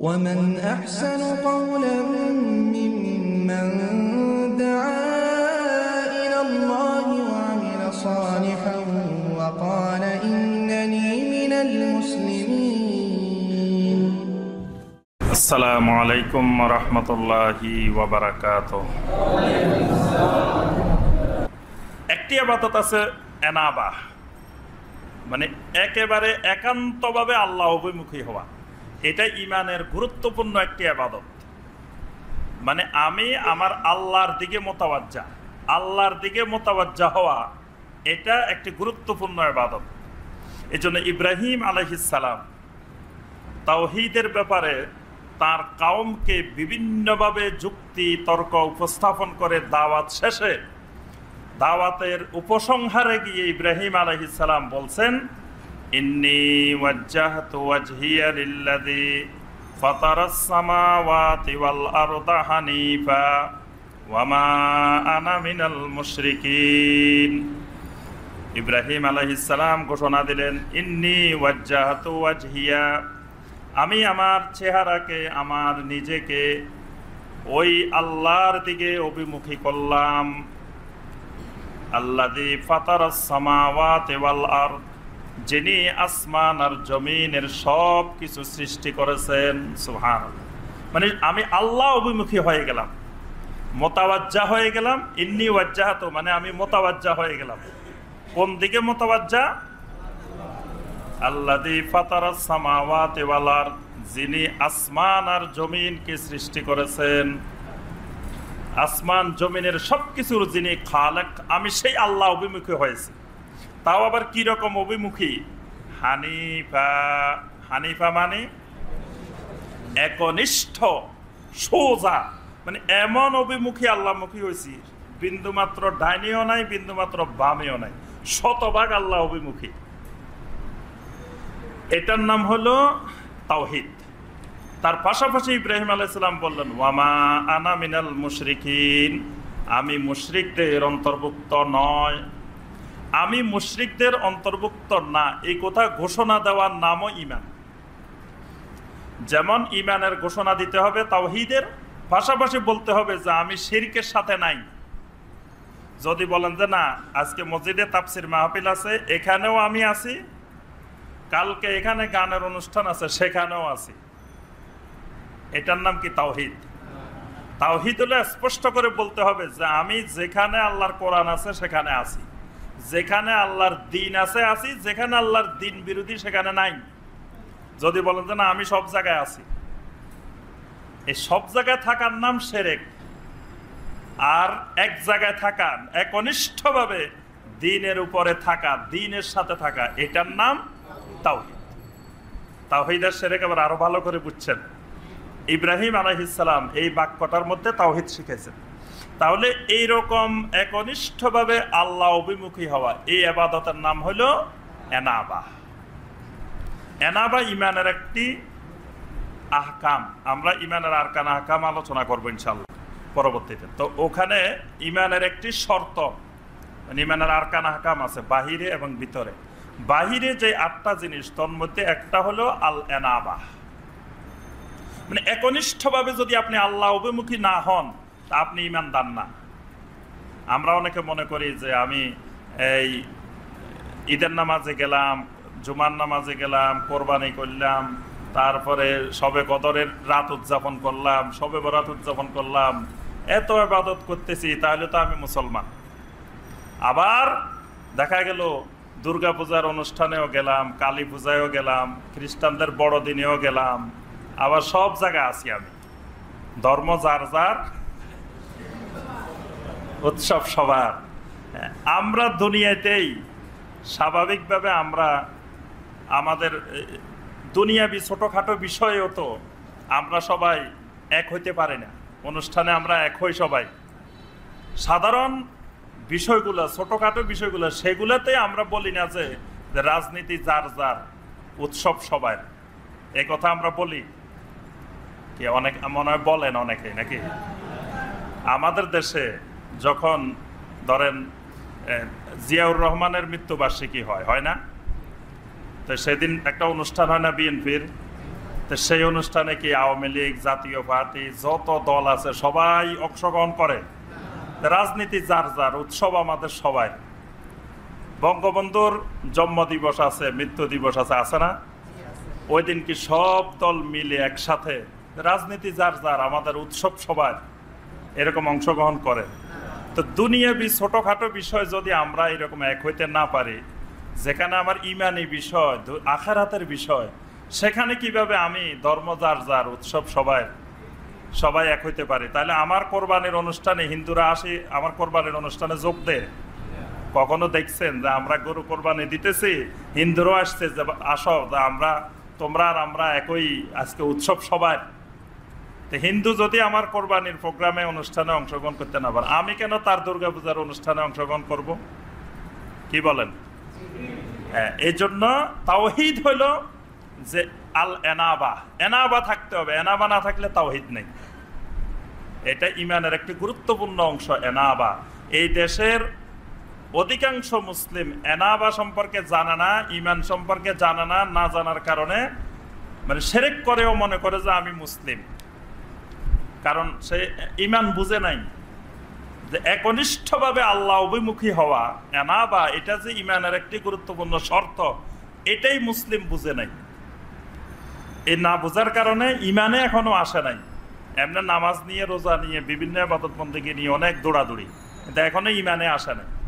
ومن أحسن قولا ممن دعا إلى الله وعمل صالحا وقال إنني من المسلمين السلام عليكم ورحمة الله وبركاته একটি আবাদত আছে এনাবা মানে একেবারে একান্তভাবে আল্লাহ অভিমুখী হওয়া এটা ইমানের গুরুত্বপূর্ণ একটি আবাদত মানে আমি আমার আল্লাহর দিকে মোতাবাজ্জা আল্লাহর দিকে মোতাবাজ্জা হওয়া এটা একটি গুরুত্বপূর্ণ আবাদত এই জন্য ইব্রাহিম আলহিসাল্লাম তাওহিদের ব্যাপারে তার কাউমকে বিভিন্নভাবে যুক্তি তর্ক উপস্থাপন করে দাওয়াত শেষে দাওয়াতের উপসংহারে গিয়ে ইব্রাহিম আলহিসাল্লাম বলছেন ইব্রাহিম আলহিসাম ঘোষণা দিলেন ইন্নি ওয়াজিয়া ওয়াজহিয়া আমি আমার চেহারাকে আমার নিজেকে ওই আল্লাহর দিকে অভিমুখী করলাম আল্লাহ ফাতার সামাওয়াত ওয়াল যিনি আসমান আর জমিনের সব কিছু সৃষ্টি করেছেন সুহান মানে আমি আল্লাহ অভিমুখী হয়ে গেলাম মোতাবাজ্জা হয়ে গেলাম ইন্নি ওয়াজ্জাহাত মানে আমি মোতাবাজ্জা হয়ে গেলাম কোন দিকে মোতাবাজ্জা আল্লাহ ফাতারাসমাওয়াতেওয়ালার যিনি আসমান আর জমিনকে সৃষ্টি করেছেন আসমান জমিনের সব কিছুর যিনি খালাক আমি সেই আল্লাহ অভিমুখী হয়েছি তাও আবার কি রকম অভিমুখী হানিফা হানিফা মানে একনিষ্ঠ সোজা মানে এমন অভিমুখী আল্লাহমুখী হয়েছি বিন্দুমাত্র ডাইনিও নাই বিন্দুমাত্র বামেও নাই শতভাগ আল্লাহ অভিমুখী এটার নাম হলো তাওহিদ তার পাশাপাশি ইব্রাহিম আলাইসালাম বললেন ওয়ামা আনা মিনাল মুশরিকিন আমি মুশরিকদের অন্তর্ভুক্ত নয় আমি মুশ্রিকদের অন্তর্ভুক্ত না এই কথা ঘোষণা দেওয়ার নামও ইমান যেমন ইমানের ঘোষণা দিতে হবে তাও হিদের পাশাপাশি বলতে হবে যে আমি শিরকের সাথে নাই যদি বলেন যে না আজকে মসজিদে তাপসির মাহফিল আছে এখানেও আমি আছি কালকে এখানে গানের অনুষ্ঠান আছে সেখানেও আছি এটার নাম কি তাওহিদ তাওহিদ হলে স্পষ্ট করে বলতে হবে যে আমি যেখানে আল্লাহর কোরআন আছে সেখানে আছি যেখানে আল্লাহর দিন আছে আছি যেখানে আল্লাহর দিন বিরোধী সেখানে নাই যদি বলেন যে না আমি সব জায়গায় আছি এই সব জায়গায় থাকার নাম সেরেক আর এক জায়গায় থাকা একনিষ্ঠভাবে দিনের উপরে থাকা দিনের সাথে থাকা এটার নাম তাওহিদ তাওহিদের সেরেক আবার আরো ভালো করে বুঝছেন ইব্রাহিম আলহিসাম এই বাক্যটার মধ্যে তাওহিদ শিখেছেন তাহলে এই রকম একনিষ্ঠভাবে আল্লাহ অভিমুখী হওয়া এই আবাদতের নাম হলো এনাবা এনাবা ইমানের একটি আহকাম আমরা ইমানের আরকান আহকাম আলোচনা করবো ইনশাল্লাহ পরবর্তীতে তো ওখানে ইমানের একটি শর্ত মানে ইমানের আরকান আহকাম আছে বাহিরে এবং ভিতরে বাহিরে যে আটটা জিনিস তোর মধ্যে একটা হলো আল এনাবা মানে একনিষ্ঠভাবে যদি আপনি আল্লাহ অভিমুখী না হন তা আপনি দান না আমরা অনেকে মনে করি যে আমি এই ঈদের নামাজে গেলাম জুমার নামাজে গেলাম কোরবানি করলাম তারপরে সবে কদরের রাত উদযাপন করলাম সবে বরাত উদযাপন করলাম এত আবাদত করতেছি তাহলে তো আমি মুসলমান আবার দেখা গেল দুর্গা পূজার অনুষ্ঠানেও গেলাম কালী পূজায়ও গেলাম খ্রিস্টানদের বড়দিনেও গেলাম আবার সব জায়গায় আছি আমি ধর্ম যার যার উৎসব সবার আমরা দুনিয়াতেই স্বাভাবিকভাবে আমরা আমাদের দুনিয়াবি ছোটোখাটো বিষয়েও তো আমরা সবাই এক হইতে পারি না অনুষ্ঠানে আমরা এক হই সবাই সাধারণ বিষয়গুলো ছোটোখাটো বিষয়গুলো সেগুলোতে আমরা বলি না যে রাজনীতি যার যার উৎসব সবাই এ কথা আমরা বলি কি অনেক মনে হয় বলেন অনেকে নাকি আমাদের দেশে যখন ধরেন জিয়াউর রহমানের মৃত্যুবার্ষিকী হয় হয় না তো সেদিন একটা অনুষ্ঠান হয় না বিএনপির তো সেই অনুষ্ঠানে কি আওয়ামী লীগ জাতীয় পার্টি যত দল আছে সবাই অংশগ্রহণ করে রাজনীতি যার যার উৎসব আমাদের সবাই বঙ্গবন্ধুর জন্ম দিবস আছে মৃত্যু দিবস আছে আছে না ওই দিন কি সব দল মিলে একসাথে রাজনীতি যার যার আমাদের উৎসব সবাই এরকম অংশগ্রহণ করে তো দুনিয়াবি ছোটোখাটো বিষয় যদি আমরা এরকম এক হইতে না পারি যেখানে আমার ইমানি বিষয় আখারাতের বিষয় সেখানে কিভাবে আমি ধর্ম যার যার উৎসব সবাই সবাই এক হইতে পারে তাহলে আমার কোরবানির অনুষ্ঠানে হিন্দুরা আসে আমার কোরবানির অনুষ্ঠানে যোগ দেয় কখনো দেখছেন যে আমরা গরু কোরবানি দিতেছি হিন্দুরাও আসছে যে আসো যে আমরা তোমরা আর আমরা একই আজকে উৎসব সবাই হিন্দু যদি আমার কোরবানির প্রোগ্রামে অনুষ্ঠানে অংশগ্রহণ করতে না পারে আমি কেন তার দুর্গা পূজার অনুষ্ঠানে অংশগ্রহণ করব কি বলেন হ্যাঁ এই জন্য তাওহিদ হইল যে আল এনাবা এনাবা থাকতে হবে এনাবা না থাকলে তাওহিদ নেই এটা ইমানের একটি গুরুত্বপূর্ণ অংশ এনাবা এই দেশের অধিকাংশ মুসলিম এনাবা সম্পর্কে জানা না ইমান সম্পর্কে জানে না না জানার কারণে মানে সেরেক করেও মনে করে যে আমি মুসলিম কারণ সে ইমান বুঝে নাই যে একনিষ্ঠভাবে আল্লাহ অভিমুখী হওয়া এনা বা এটা যে ইমানের একটি গুরুত্বপূর্ণ শর্ত এটাই মুসলিম বুঝে নাই এই না বোঝার কারণে ইমানে এখনো আসে নাই এমনি নামাজ নিয়ে রোজা নিয়ে বিভিন্ন আবাদতবন্দিকে নিয়ে অনেক দৌড়াদৌড়ি কিন্তু এখনো ইমানে আসে নাই